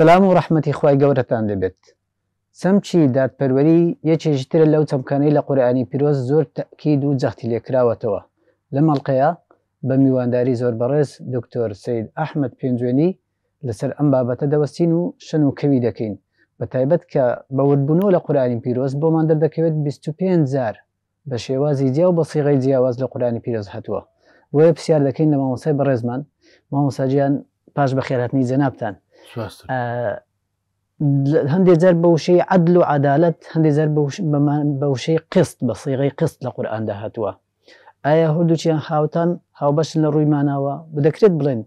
سلام و ڕحمەتی خی گەورەتان دەبێت سمچی دادپەروەری یەکێژترە لەو چەمکانەی لە قورآانی پیرۆز زۆر تاکید و جەختی لێکراوەتەوە لە مەڵقەیە بە میوانداری زۆر بەڕێز دکتۆر سید ئەحمد پێنجێنی لەسەر ئەم بابەتە دەوەستین و شەن و کەوی دەکەین بە تایبەت کە بەوردبوونەوە لە قورانی پیرۆز بۆمان دەردەکەوێت 25زار بە شێوازی جیا و بە سیغی جیاواز لە قورانی پیرۆز هاتووە وە پرسیار دەکەین لە مامۆسای بەڕێزمان مامۆساجیان پاش بە خێراتنی جەنابان هەندێ جار بە وشەی عدل و عدالت هەندێ بوشي قسط بصيغي قسط بە ده هاتوا آية آه، قورآاندا هاتووە ئایا هەردووچیان خاوتان هاوبەشن ماناوا ڕوویمانەوە بدەکرێت بڵێن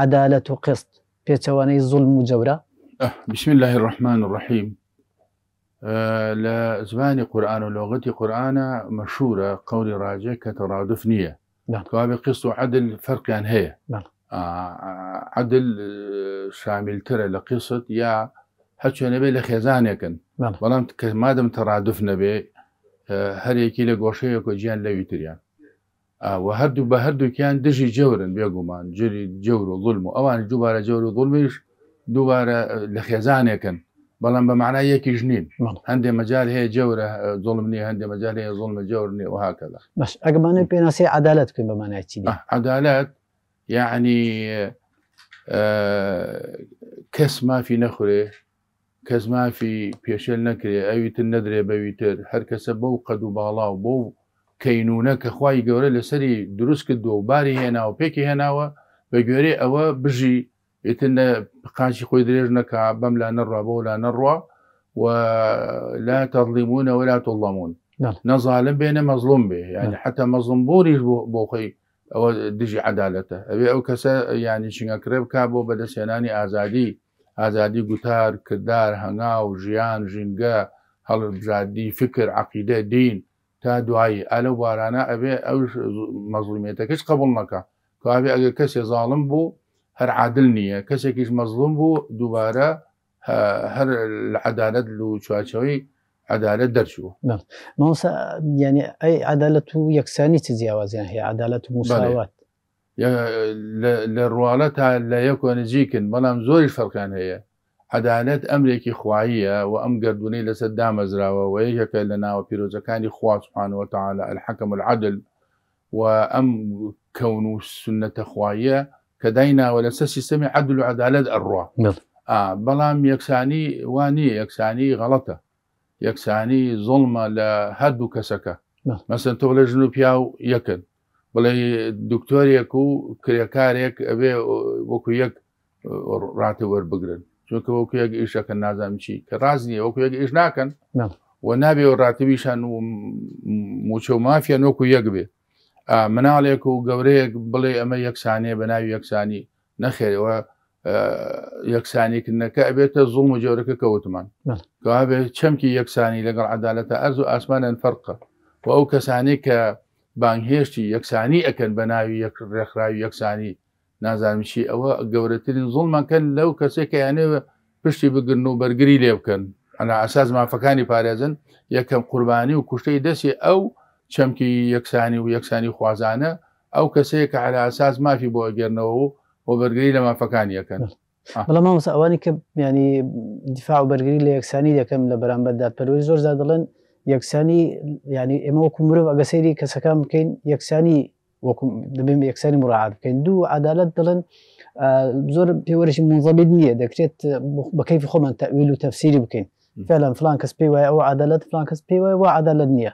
عدالت و قست پێچەوانەی الظلم وجورة أه بسم الله الرحمن الرحيم أه زمانی قرآن ولغتي قرآن مشهورة قولي راجع ڕاجێ کە تەڕادف نییە وعدل فرق عن يعني عدل نعم. عدل شامیلترە لە قیست یا هەچێنەبێ لە خێزانێکن بەڵام کە مادەم تەرادف نەبێ هەرێکی لە گۆشەیە کۆجییان لەویتریان و هەردوو بە هەردووکیان دژی جەورن بێگومان جری جەور و ظلم و ئەوان دووبارە جەور و ظڵمیش دووبارە لە خێزانێکن بەڵام بە معنا یەکی ژنین هەندێ مەجار هەیە جەورە زڵمنی هەندێ مەجار هەیە زڵمە جەورنی وهاکەدا بەش ئەگەمانە پێناسی عدالت بکەین بەمانایتی عدالت یعنی کەس مافی نەخورێ کەس مافی پێشێل نەکرێ ئەویتر نەدرێ بەویتر هەر کەسە بەو قەد و باڵاو بۆ کەینونە کە خی گەورە لەسەری دروست کرد دۆباری هێناوە پێکی هێناوە بە گوێرێ ئەوە بژی ئتن قاچی خۆی درێژ نەکە بەم لا نەڕە بۆ لا نەڕە و لا تەظلیمونە ولا تڵەمون نەظالم بێنە مەزلوم بێ یعنی حتا مەزلم بۆریش بۆ خۆی ئەوە دژی عدالەتە ئەوێ ئەو کەسە ینی شنگەکرێ بک بۆ بەدەسێنانی ئازادی ئازادی گوتار کردار هەنگاو ژیان ژینگە هەڵبژادی فکر عقیدە دین تا دوایی ئەلە وارانە ئەبێ ئەو مەزلومێتەکەش قبول مەکە کابێ ئەگە کەسێ زاڵم بوو هەر عادل نییە کەسێکیش مەزلوم بوو دووبارە هەر لە عدالت و چواچەوەی عدالة درشو نعم ما يعني أي عدالة يكساني تزياوز يعني هي عدالة مساواة لروالتها لا يكون جيكن بلام زور الفرقان هي عدالت امريكي خوائيه وام ئەم گردونەی لەسەر ويك لنا یەکەکە كان ناوە سبحانه وتعالى الحكم العدل وام كون سنه خوائيه كدينا ولا سمي دایناوە لەسەر سیستەمی عدل و عدالت ئەڕوا نعم. آه، بەڵام يكساني واني يكساني غلطه یەکسانی زۆڵمە لە هەردوو کەسەکە مەسن تۆ لە ژن و پیا و یەکن بڵێ دکتۆرێک و کرێکارێک ئەبێ وەکو یەک ڕاتە وەربگرن چونکە وەکو یەک ئیشەکە نازانام چی کە ڕاز نیە وەکو یەک ئیش ناکەن و نابێ و ڕاتبیشان و موچە و مافیا نۆکو یەک بێ مناڵێک و گەورەیەک بڵێ ئەمە یەکسانێ بە ناوی یەکسانی نەخێرەوە یەکسانیکردنەکە ئەبێتە زوڵ و جۆرەکە کەوتمان کەوابێ چەمکی یەکسانی لەگەڵ عدالەتە ئەرز و ئاسمانەن فەرقە و ئەو کەسانی کە بانگهێشتی یەکسانی ئەکەن بە ناوی ڕێکخراوی یەکسانی نازانمیشی ئەوە گەورەترین زڵمانکەن لەو کەسێک یانێوە پشتی بگرن و بەرگری لێ بکەن ئەنا ئاساس مافەکانی پارێزن یەکەم قوربانی و کوشتەی دەستی ئەو چەمکی یەکسانی و یەکسانی خوازانە ئەو کەسەیە کە علا ئاساس مافی بۆ ئەگەرنەوە و وبرگری لەمان فەکانیەکەن بەڵام مامەسا ما کە ینی يعني دیفاع و بەرگری لە يكساني دەکەم كم لبران بدا زۆر زیاد دەڵێن يكساني يعني ئێمە وەکو مرۆڤ ئەگە سەیری کەسەکان بکەین یەکسانی دەبێن یەکسانی مراعات كين دو عداله دەڵێن آه، زور پێوەرشی منزەبیت نییە دەکرێت بەکەیف خۆمان تەویل و تەفسیری بکەین فعلان فلان كسبي پێی او عداله فلان كسبي پێی وایە وا عدالت نییە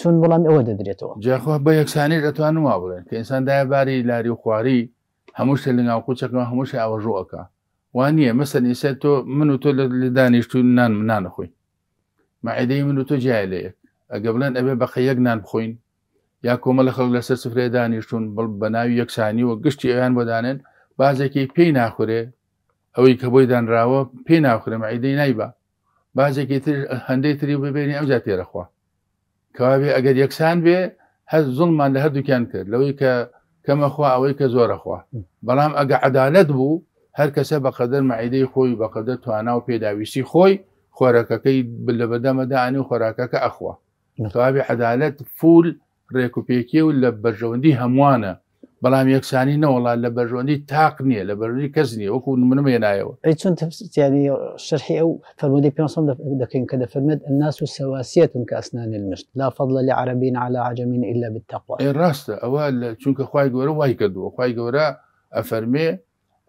چون بەڵام ئەوە دەدرێتەوە جاخوا بە یەکسانی دەتوان وا بڵێن کە ئینسان دایە باری لاری هەموو شتێک لە ناو قوچەکەەوە هەمووشی ئاوەژۆەکە وان نییە مەسەر ئیسە تۆ من و تۆ لە دانیشتون نان نانەخۆی مععدەی من و تۆ جیای لەیەک ئەگە بڵێن ئەبێ بەخە یەک نان بخۆین یا کۆمە لە خەڵ لەسەر سفرێ دانیشتون بڵ بە ناوی یەکسانی وە گشتی ئەیان بۆدانێن بازێکی پێی ناخورێ ئەوەی کە بۆی دانراوە پێی ناخورێ مععدەی نایبە بازێکی تر هەندەی تری ببێنی ئەم جاتێرەخوا کەوابێ ئەگەر یەکسان بێ هەر زڵمان لە هەردووکیان کرد لەوەی کە کەمەخوا ئەوەی کە زۆرەخوا بەڵام ئەگە عدالت بوو هەر کەسە بەقەدەر معیدەی خۆی بەقەدە توانا و پێداویستی خۆی خۆرەکەەکەی لە بەدەمەدانی و خۆراکەکە ئەخوا تاوی عدالت فول ڕێکوپێکی و لە بەژەوەندی هەمووانە بلام یکسانی نه ولی لبروندی تاق نیه لبروندی کز نیه و کو نمونه می نایو ای چون تفسیر یعنی شرحی او فرمودی پیامسون دکین کد فرمد الناس و كأسنان کاسنان المشت لا فضل لعربین على عجمین الا بالتقوى ای راست اول شو که خوای واي وای کد و خوای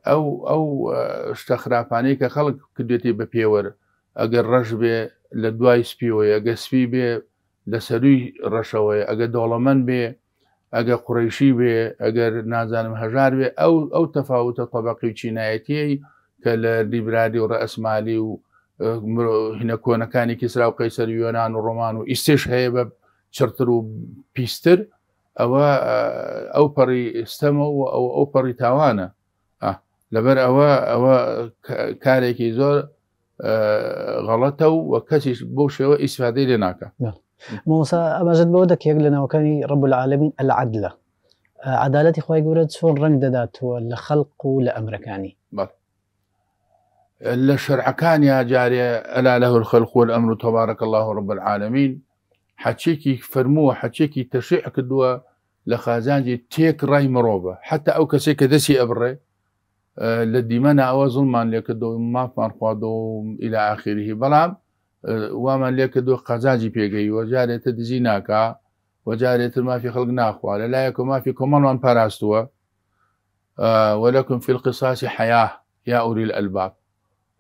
او او آه، استخرافانی که خلق کدیتی به پیور اگر رش به لدوای سپیوی اگر سپی به لسروی رشوی اگر ئەگە قڕیشی بێ ئەگەر نازانم هەژار بێ ئەو ئەو تەفاوتە طببقی و چینایەتیەی کە لە لیبرادی و ڕئسمالی و هینە کۆنەکانی کیسرا و قەیسەر یۆناان و ڕۆمان و ئیسێش هەیە بە چرتر و پیستر ئەوە ئەو پەڕی ئستەمە و ئەو ئەو پەڕی تاوانە لەبەر ئەوە ئەوە کارێکی زۆر غەڵەتە و وە کەسیش بۆ شێوە ئیسفادەی لێ ناکە. موسى اما جد بودك يقلنا وكان رب العالمين العدله آه، عدالتي خوي قولت شون رنج دادات والخلق خلق ولا بل الشرع كان يا جاري الا له الخلق والامر تبارك الله رب العالمين حتشيكي فرموه حتشيكي تشيعك كدوا لخازانجي تيك راي مروبه حتى او كسيك دسي ابري آه، لدي منا او ظلمان لك ما فان الى اخره بلام وامان لێ کە دۆ قەزاجی پێگەی وەجارێتە دزی ناکا وەجارێتتر مافی خەڵک ناخوا لە لایەک و مافی کۆمەڵوان پاراستووە وەلەکم فیل قساسی حیا یا ئوریل ئەلباب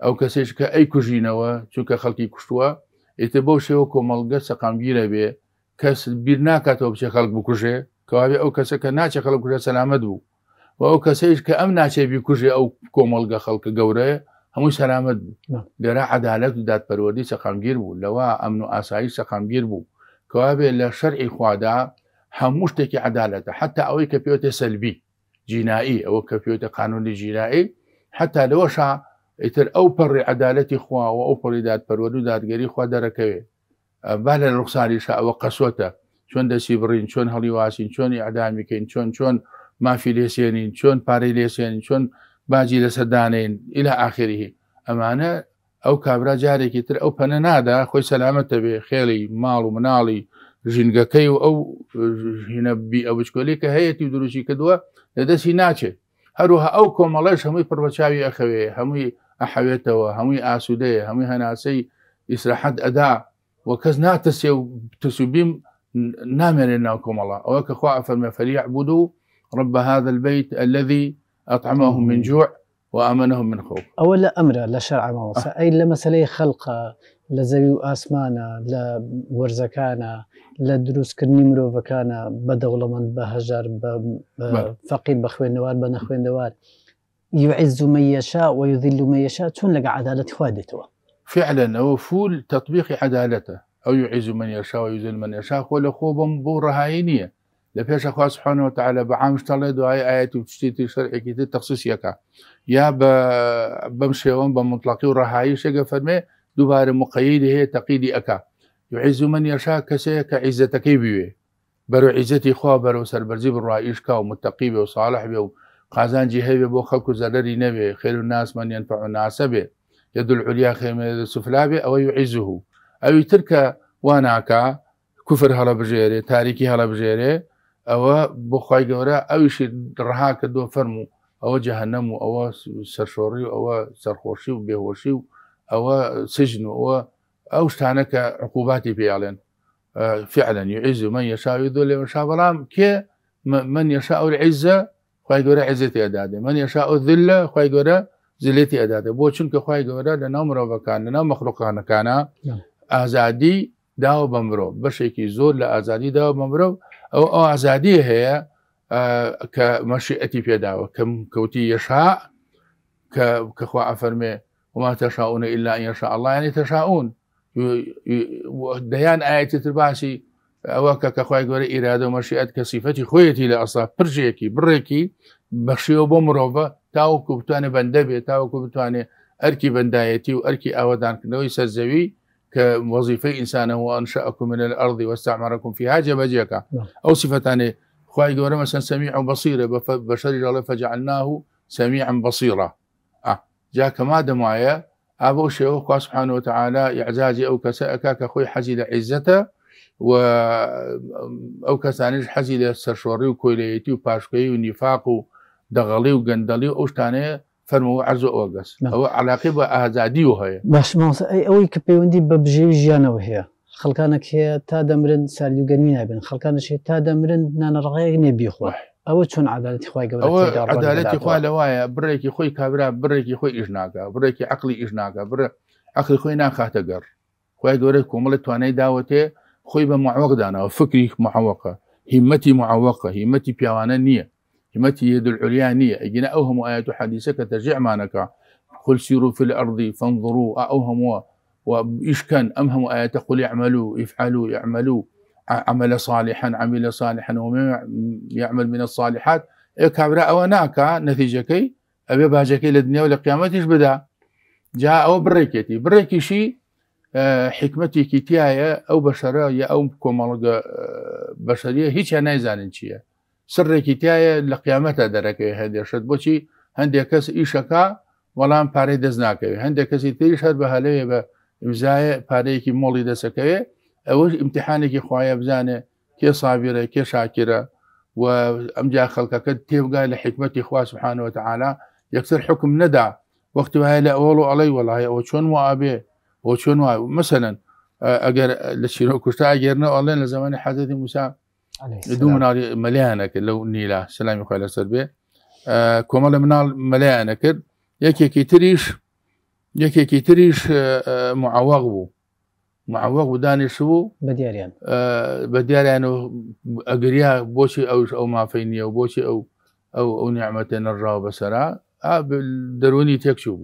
ئەو کەسێش کە ئەی کوژینەوە چونکە خەڵکی کوشتووە ئێتە بەو شێوە کۆمەڵگە سەقامگیرە بێ کەس بیر ناکاتەوە بچێ خەڵک بکوژێ کەواابێ ئەو کەسە کە ناچە خەڵک کوژە سەلامەت بوو و ئەو کەسەیش کە ئەم ناچێبی کوژێ ئەو کۆمەلگە خەڵکە گەورەیە هەمووی سەلامت لێرا عدالەت و دادپەروەردی سەقامگیر بوو لەوە ئەمن و ئاسایی سەقامگیر بوو کەوا بێ لە شەرعی خوادا هەموو شتێکی عدالەتە حتا ئەوەی کە پێوتێ سەلبی جینایی ئەوە کە پێوتە قانونی جیرایی حتا لەوەشا ئیتر ئەو پەڕی عدالەتی خواوە ئەو پڕی دادپەروەر و دادگەری خوا دەرەکەوێ با لە ڕوخساریش ئەوە قەسوتە چۆن دەسی بڕین چۆن هەڵی واسین چۆنی ئەدامیکەین چۆن چۆن مافی لێسێنین چۆن پارەی لێسێنین چۆن باجی لەسەر دانین إلى آخره ئەمانە ئەو کابرا جارێکی تر ئەو پەنە نادا خۆی سەلامەتە بێ خێڵی ماڵ و مناڵی ژینگەکەی و ئەو ژینەبی ئەوچکۆلی کە هەیەی دروشی کردووە لەدەستی ناچێت هەروها ئەو کۆمەڵەش هەمووی پڕبەچاوی ئەخەوێ هەمووی ئەحەوێتەوە هەمووی ئاسوودەیە هەمووی هەناسەی ئیسراحەت ئەدا وە کەس ناتەسێ و تسوبیم نامێنێ ناو کۆمەڵە ئەوە کە خوا ئەفەرمە فەریع بوو و رب هذا البيت الذي أطعمهم من جوع وأمنهم من خوف أولا أمر لا شرع ما آه. أي لمسألة خلق لزوي آسمانا لورزكانا لدروس وەرزەکانە لە دروستکردنی من بهجر دەوڵەمەند بخوين نوار بنخوين نوار يعز من يشاء ويذل من يشاء تون لك عدالة خوادتها فعلا هو فول تطبيق عدالته أو يعز من يشاء ويذل من يشاء ولا خوبا بورها عينية لپیش خوا سبحانه وتعالى بەعامش تەڵێ دوای ئاەتی و پشتێتی شەرێکی تر تەخصوسیەکە یا بەم شێوەم بە مطلقی و ڕەهایی شێگە فەرمێ دووبارە مقەیدی هەیە تەقیدی ئەکا يعز من يشاء كسيك عزتكي بيوي برو عزتي خوا برو سربرزي بالرائيش كاو متقي بي وصالح بي قازان جهي بي بو خلق زرري نبي خير الناس من ينفع الناس بي يد العليا خير من يد السفلى بي او يعزه او يترك واناكا كفر هلا بجيري تاريكي هلا بجيري ئەوە بۆخوای گەورە ئەویشی ڕها کە دۆ فەرم و ئەوە جەهنەم و ئەوە سەرشۆڕی و ئەوە سەرخۆشی و بێهۆشی و ئەوە سژن و ئەوە ئەو شتانە کە عقوباتی پێیاڵێن فعلەن عیز و من یشاوی دۆ لێ شا بەڵام کێ من یشا ئەو عیزە خی گەورە عزێتی ئەدادێ من یشا ئەو دلە خی گەورە زلێتی ئەدادێ بۆ چونکە خی گەورە لە ناو مرۆڤەکان لە ناو مەخلوقانەکانە ئازادی داوە بە مرۆڤ بەشێکی زۆر لە ئازادی داوە بە مرۆڤ ئەو ئەو ئازادی هەیە کە مەشیئەتی پێداوە کەم کەوتی یەشا کەخوا ئەفەرمێ وما تشاؤون إلا أن يشاء الله يعني تشاؤون دەیان ئاەتی تر باسی ئەوە کە کەخوای گەورە ئیرادە مەشیئەت کە سیفەتی خۆیەتی لە ئەسا پرژێکی بڕێکی بەخشیەوە بۆ مرۆڤە تاوەکو بتوانێ بەندە بێت تاوەکو بتوانێ ئەرکی بەندایەتی و ئەرکی ئاوادانکردنەوەی سەرزەوی كوظيفه انسانه وانشاكم من الارض واستعمركم فيها جمجك نعم. او صفه ثانيه خوي يقول مثلا سميع بصير بشري الله فجعلناه سميعا بصيرا اه جاك ما دمايا ابو شيوخ سبحانه وتعالى اعزازي او كسأك كخوي حزي لعزته و او كسانيش حزي لسرشوري وكويليتي وباشكي ونفاق ودغلي وقندلي اوش ثانيه فەرمەوە ئەرز ئۆگەس ئەوە علاقی بە ئازادی و هەیە باشماس ئەوەی کە پەیوەندی بە بژێ ژیانەوە هەیە خەکانك هەیە تا دەمرن ساردوگەرمی نابن خەکانش تا دەمرن نانەڕغەیەک نێبیخوا ئەوە چۆن عادەتی خی عدالەتی خوا لەوایە بڕێکی خۆی کابرا بڕێکی خۆی ئیژناکە بڕێکی عقلی ئیژناکە بڕ عقل خۆی ناخاتە گەڕ خی گەورە کۆمەڵە توانای داوەتێ خۆی بە معوەقدانەوە فکری معوەقە هیمەتی معوەقە هیمەتی پیاوانە نییە همته يد العليانية إجنا أوهم آيات حديثك ترجع مانك قل سيروا في الأرض فانظروا أوهم وإشكان أمهم آيات قل اعملوا افعلوا يعملوا عمل صالحا عمل صالحا ومن يعمل من الصالحات إيه كابرا أو ناكا نتيجة كي أبي باجكي للدنيا إيش بدا جاء أو بريكتي بريكي شي آه، حكمتي كتيايا أو بشرية أو كومالغا آه، بشرية هيك نايزانن شيئا سره سرێکی تایە لە قیامەتە دەرەکەی هەندێشت بۆچی هەندێک کەس ئیشەکە وەڵام پارەی دەست ناکەوێت هەندێک کەسی تریش هەر بە هەلەیە بە ئیمزایە پارەیەکی مۆڵی اوش ئەوەش کی خواهی بزانه کی صابره کی شاکره و امجا ئەمجا خەڵکەکە تێبگای لحکمتی خواه سبحانه و تعالی یەکسەر حکم نەدا وەخت وایە لە علی و ئەڵی وڵایە ئەو چۆن وابێ بۆ چۆن وای مثلەن ئەگەر اگر چیرۆ کوشتا ئەگەرنە ئەڵێن لە زمانی حەزەتی موسا دو مناڵی مەلیانە کرد لەو نیلا سلامی او لەسەر بێ کۆمەڵە مناڵ مەلیانە کرد یەکێکی تریش یەکێکی او معوەغ بوو معوەغ او دانیش بوو او دیاریان بە او و ئەگریا او او ئەو او او و او او او آه، او نیعممەتێ نەڕاو او دەرونی تێکچوو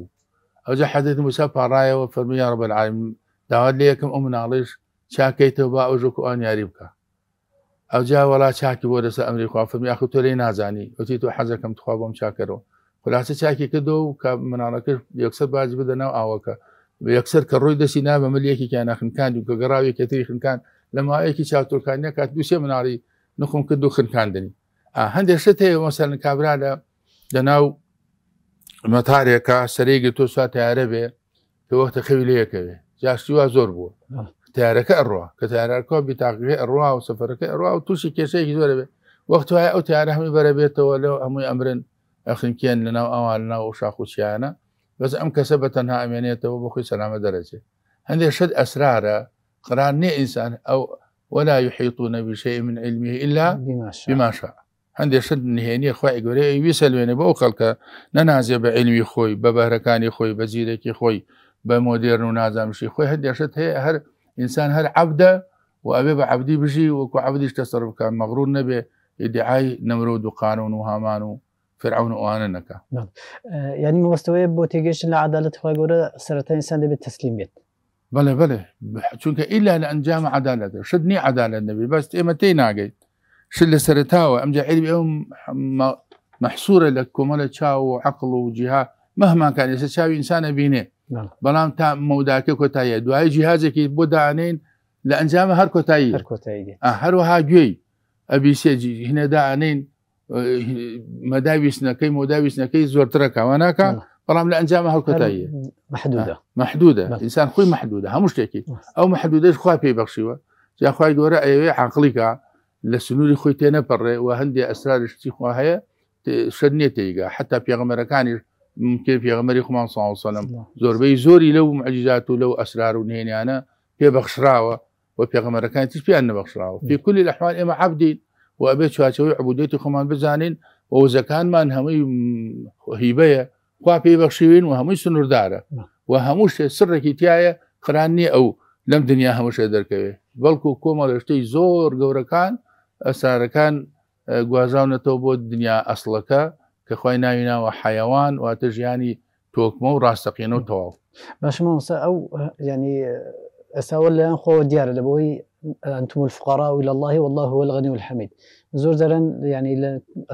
او ئەوجا او او پاڕایەوە فەرمیان او عالم داوات او یەکەم ئەو او چاکەیتەوە با ئەو ژۆکو ئەوان یاری بکە ئەو جا وڵا چاکی بۆ دەسە ئەمریکا فرمی یاخ تۆ لێ نازانی وتی تۆ حەزەکەم تخوا بۆم چاکەرەوە خلاصە چاکی کردۆ و کە مناڵەکە یەکسەر باج بدە ناو ئاوەکە یەکسەر کە ڕۆی دەسی نابە ملیەکی کیانە خنکان و کە گەڕاوێکی تری خنکان لە ماەیەکی چاوتۆکانە کات دووسێ مناڵی نخۆم کرد و خنکاندنی هەندێک شت هەیە مەسەر کابرا لە لەناو مەتارێکە سەرێکی تۆ سوات تیارە بێ کە وەختە خەوی لەیەکەوێ جاشتی وا زۆر بووە تیارەکە الروح کە تیاراکۆ بیتاقی ئەڕوا و سەفەرەکە ئەڕوا و تووشی کێشەیەکی زۆر بێ وەخت وایە ئەو تیارە هەمی بەرەبێتەوە لەو هەمووی ئەمرن ئەخنکێن لەناو ئەوان ناو شاخوچیانە بەس ئەم کەسە بە تەنها ئەمێنێتەوە بۆ خۆی سەلامە دەرەجێ هەندێک شت ئەسرارە قران نێ ئینسان ئەو ولا يحيطون بشيء من علمه إلا بما شاء عندي شد نهيني خوي گەورەی ویسە لوێنێ بو ئەو ننازي بعلمي خوي علمی خوي بە بەهرەکانی خوي بە زیرەکی خۆی خوي مۆدێرن شد هي انسان هل عبده وابي عبدي بشي وكو عبدي تصرف كان مغرور نبي ادعاي نمرود وقانون وهامان فرعون نكا نعم آه، يعني مستوى بوتيجيش لعدالة خواجورة سرطان انسان دبي التسليم بيت بلى بله چونك الا لان جامع عدالته شدني عدالة النبي بس ايمتي ناقي شل سرتاوة ام جاعد بهم محصورة لك ولا تشاو وعقل وجهة مهما كان يسشاو انسان بينه بەڵام تا مەوداکە کۆتاییە دوایی جیهازێکی بۆ دانین لە ئەنجامە هەر کۆتایی هەروەها گوێی ئەبیسێجی هینەدانین مەداویستنەکەی مۆداویستنەکەی زۆرترەکەوە ناکە بەڵام لە ئەنجامە هەر کۆتاییە محدودە ئینسان خۆی محدودە هەموو شتێکی ئەو محدودەش خوا پێی بەخشیوە جاخوای گۆرە ئەوێ عقلیکە لە سنووری خۆی تێنەپەڕێ و هەندێک ئەسرا شتی خوا هەیە شەر نیە تێیگا حتا پێغەمەرەکانی ممکن پێغمەری خومان ساوسەلم زۆربەی زۆری لەو معجزات و لەو ئەسرار و نێنیانە پێبەخشراوە و پێغمەرەکان تیش پیان نەبەخشراوە پێ کولی لەحوان ئێمە عبدین و ئەبێ چواچەوەی عبودێتی خۆمان بزانین و وزەکانمان هەمووی هیبەیە خوا پێبەخشیوین و هەمووی سنووردارە و هەموو شتێ سڕێکی تایە قراننی ئەو لەم دنیا هەمووشێ دەرکەوێت بەڵکو کۆمە لەشتەی زۆر گەورەکان ئەسارەکان گوازاونەتەوە بۆ دنیا ئەسڵەکە کە خی ناوی ناوە حەیەوان واتە ژیانی تۆکمە و ڕاستەقینە و تەواو باشمەسە ئەو ینی ئەساوە لەیان خۆ دیارە لەبەوەی أنتم الفقراء إلى الله والله هو الغني الحميد زور زرن يعني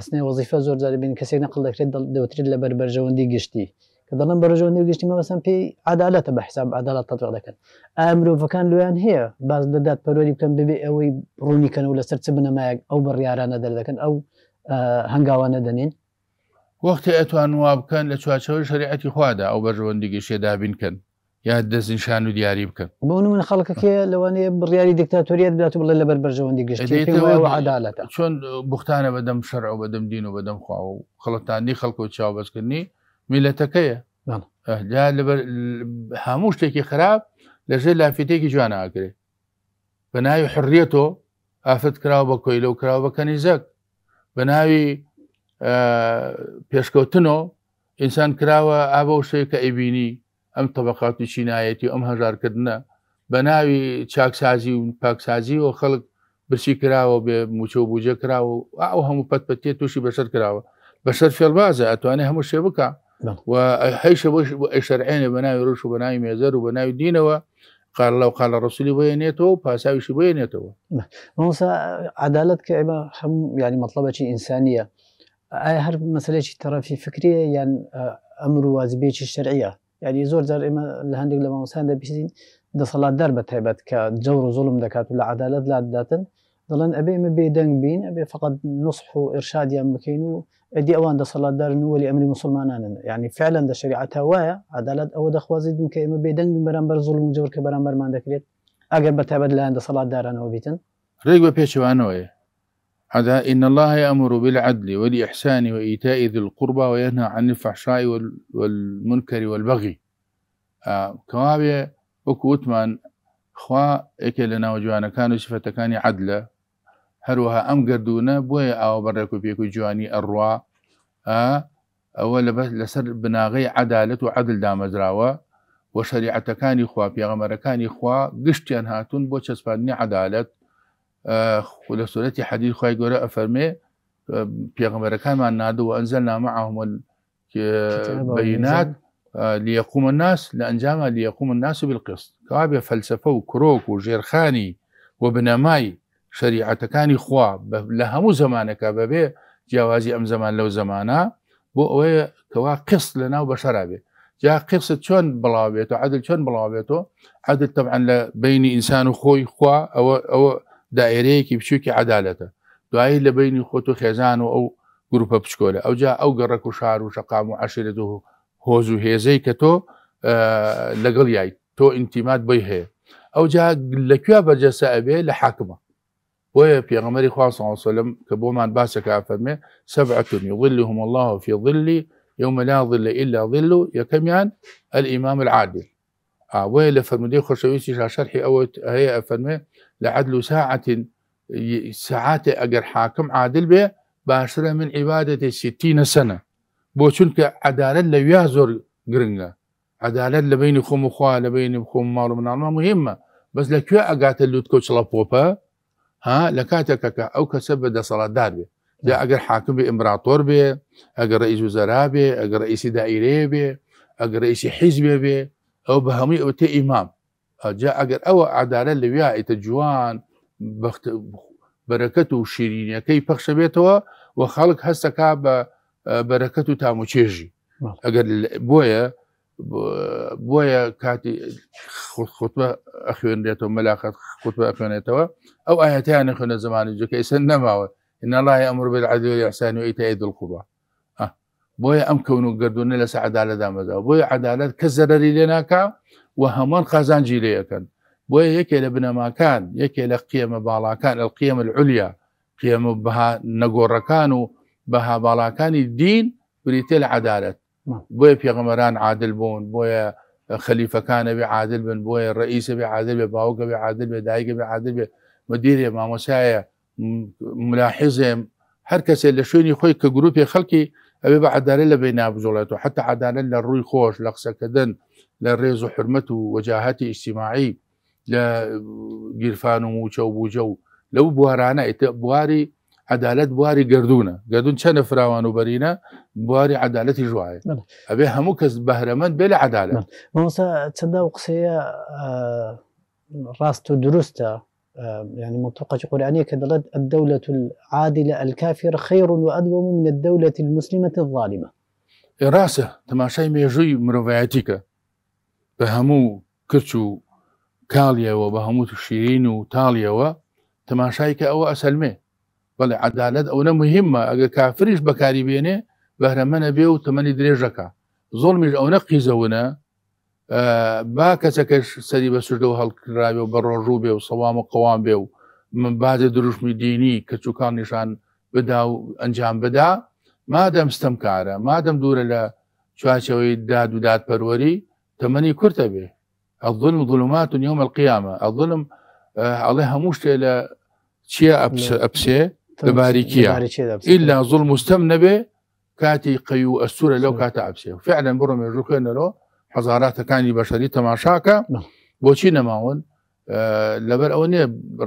أثناء وظيفة زور زرن بين كسير نقل لك دو تريد لبر برجوندي قشتي كضلن برجوندي قشتي ما مثلا في عدالة بحساب عدالة تطبيق ذاك أمرو فكان لوان هي بعض دادات برولي كان ببي أوي روني كانوا لسرت سبنا معك أو بريارانا دل أو هنقاوانا دنين وەختی ئەتوان وا بکەن لە چواچەوە شریعەتی خوادا ئەو بەژەوەندیگە شێدابینکەن یا دەزینشان و دیاری بکەن بۆ من خەڵکەکێ لەوانەیە بڕیاری دیکتاتۆریت بدات بڵێ لە بەر بەرژەوەندی گەشتدالەت چۆن بختانە بەدەم شەرە و بەدەم دین و بەدەم خوا و خڵەتانی خەڵک و چاوبەسکردنی میلەتەکەیە هەموو شتێکی خراپ لەژێ لافیتێکی جوانەگرێ بە ناوی حڕێتۆ ئافت کراوە بە کۆیلە و کراوە بە کەنیزەک بە ناوی پێشکەوتنەوە ئینسان کراوە ئابە شەیە کە ئەیبینی ئەم تەبقاتی چینایەتی ئەم هەژارکردە بە ناوی چاکسازی و پاکسازی و خەڵک برسی کراوە بێ موچە و بوجە کراوە ئەو هەموو پەت پەتێ تووشی بەسەر کراوە بەسەر فێڵبازە ئەتوانێ هەموو شێ بکە و هەیشە بۆش ئەشەرعێنێ بە ناوی ڕوش و بە ناوی مێزەر و بە ناوی دینەوە قال لەو قالە ڕسولی بێنێتەوە و پاساویشی بێنێتەوە عدالت کە ئێمە هەموو ینی مطلبەکی ئینسانیە اي هر مسئله چی طرفی فکریه یعن امر واجبی الشرعية يعني یعنی زور زر اما لهندگ لما مسان ده بیسین ده صلاة در بتهبت که جور و ظلم ده کاتو لعدالت لعداتن دلن ابي ما بي بين ابي فقط نصح و يا مكينو ادي اوان ده صلاة دار نو ولي امر أنا يعني فعلا ده شريعه هوايه عدالت او ده خوازي دن كه ما بي دنگ بين ظلم و جور كه برانبر ماندكريت اگر بتهبت لهند صلات دار نو بيتن ريگ به پيشوانه هذا إن الله يأمر بالعدل والإحسان وإيتاء ذي القربى وينهى عن الفحشاء والمنكر والبغي آه، كوابي وكوتمان خوا إكلنا وجوانا كانوا شفتكاني عدلة هروها أم قردونا بوي أو بركو بيكو جواني الروا أو آه، لسر بناغي عدالة وعدل دام زراوة وشريعة وشريعتكاني خوا بيغمركاني خوا قشتيان هاتون بو چسباني عدالة لە سورەتی حەدید خی گەورە ئەفەرمێ من نادو و ئەنزەل نامەعاهم بەینات آه، لیەقومە ناس لە ئەنجامە لیەقومە الناس و بالقست کابێ فەلسفە و کرۆک و ژێرخانی و بنەمای شریعەتەکانی خوا لە هەموو زمانەکە بەبێ جیاوازی زمان لو زمانا بو كوا قسط لنا لە ناو جا قست شون بڵاو عدل شون بڵاو عدل طبعا لە إنسان ئینسان و خوا أو أو دائره بچووکی عدالەتە دوایی عدالت بینی خۆت و خێزان و او گروپە بچکۆلە ئەوجا ئەو گەڕک و شار و شقام و عشرێت و هۆز و هێزەی تو تۆ آه، یای تۆ ئینتیمات بی هەیە ئەو جا لەکوێ بەجەسە ئەبێ لە حاکمە وهي في غمر خاص صلى الله عليه وسلم كبومان باسك أفرمي سبعة يظلهم الله في ظل يوم لا ظل إلا ظل کمیان الإمام العادل آه وهي خوشویسی خشويسي شرحي أو هي لعدل ساعة ساعات أجر حاكم عادل به باشرة من عبادة ستين سنة بوشنك عدالة ليازور قرنجا عدالة لبين خوم خوا لبين خوم مال من مهمة بس لكيو أقات اللي تكوش لبوبا ها لكاتك كا أو كسب بدا صلاة دار به دا أجر حاكم بإمبراطور به أجر رئيس وزراء به أجر رئيس دائرة به أجر رئيس حزب به أو بهمي أو تي إمام جا او عداله لویا ایت جوان بخت برکت و شیرین یا کی پخش بێتەوە و و هست که با برکت و تاموچێژی اگر بۆیە بۆیە کاتی اخوان دیت و خوتبە ئەخوێنرێتەوە مەلاخەت خوتبە ئەخوێنێتەوە آیاتی ئاەتیان خون زمانی جوکە ئیسەر نەماوە نەڵای ئەمر بێت عادیۆ یاسانی و ئیتای دڵقوبە بۆیە ئەم کەون و گردونە لەسە عدالەدا مەدا بۆیە عدالەت کە زەرری لێناکە و هەمان قازانجی لەکەن يكي لبنى ما كان يكي لقيم بالا كان القيم العليا العولیا بها نقور كانوا بها بالا كان الدين بریتێ لە عدالت في غمران عادل بوون بۆیە خەلیفەکانەبێ عادل بن بۆیە ڕئیسە بێ عادل بێ باوکە بێ عادل بێ دایگە بێ عادل بێ مدیرێ مامۆسایە ملاحزێ هەر کەسێ لە اللي خۆی يخوي گروپی خلقي ئەوێ بە عدالە لە بێ نابژۆڵێت و حتا عدالە لا ريزو حرمته وجاهته اجتماعي لا گیرفان نعم. نعم. آه، و موچە لو بوارانا بواري لەو بوارانە ئێتە بواری عدالت بواری گردونە گردون چەندە فراوان وبرينا بواري بواری عدالەتی أبي ئەبێ هەموو کەس بەهرەمەند بێ لە عدالت مامۆسا چەندا يعني منطقة قرآنية كدلت الدولة العادلة الكافرة خير وأدوم من الدولة المسلمة الظالمة راسة تماشي ميجوي مروفياتيكا بە هەموو کرچ و کاڵیەوە بە هەموو شیرین و تاڵیەوە تەماشای کە ئەوە ئەسلمێ بەڵێ عدالت ئەوە مهمە ئەگە کافریش بەکاری بێنێ بەرەمەە بێ و تەمەنی درێژەکە زۆڵمیش ئەوە قیزەونە با کەچەکەش سەری بە سوردەوە هەڵکراوێ و بە ڕۆژوو بێ و سەوام و قوام بێ و من بازە دروشمی دینی کە چووکان نیشان بدا و ئەنجام بدا مادەم ستەمکارە مادەم دوورە لە چواچەوەی داد و دادپەروەری تمني كرتبة الظلم ظلمات يوم القيامة الظلم آه، عليها مشكلة چیە ئەپسێ ابسي ئللا الا ظلم نەبێ كاتي قيو السوره لو لەو ابسي فعلا برم الركن مێژوکەنەرۆ حضارات كان بشري تماشاكا نەماون نعم. آه، لەبەر ئەو نیە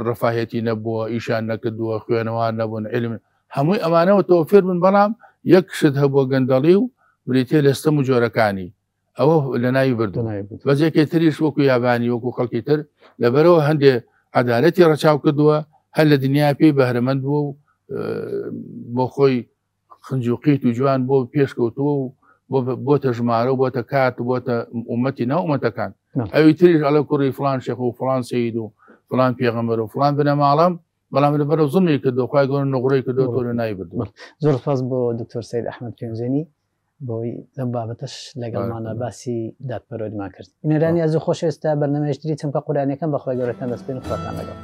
ڕفاهەتی نبو ايشان نكد خوێنەوە نبون علم هەمووی ئەمانەوە تۆ فێر بن بەڵام یەک شت هەبووە گەندەڵی ئەوە لە ناوی بردنای بەجێکی تریش وەکو یابانی وەکو خەڵکی تر لەبەرەوە هەندێ عدالەتی ڕەچاو کردووە هەر لە دنیا پێی بەهرەمەند بووە و بۆ خۆی خنجوقیت و جوان بۆ پێشکەوتووە و بۆتە ژمارە و بۆتە کات بۆتە عومەتی ناومەتەکان ئەوی تریش ئەلە کوڕی فلان شێخ و فلانسید و فلان پێغەمەر و فلان بنەماڵام بەڵام لەبەر زمی کردو خخوای گەۆن نغڕی کردو تۆ نای بردو زۆر فاز بۆ دکتۆر سید ئەحمد پێنجێنی بۆی لەم بابەتەش لەگەڵمانە باسی دادپەرۆدیمان کرد. ئینەرانی ئەزوو خۆش ئێستا بەرنمەشتری چەمکە قورانەکەم بەخوای گەورەکان دەستپێن خۆتان لەگەڵ.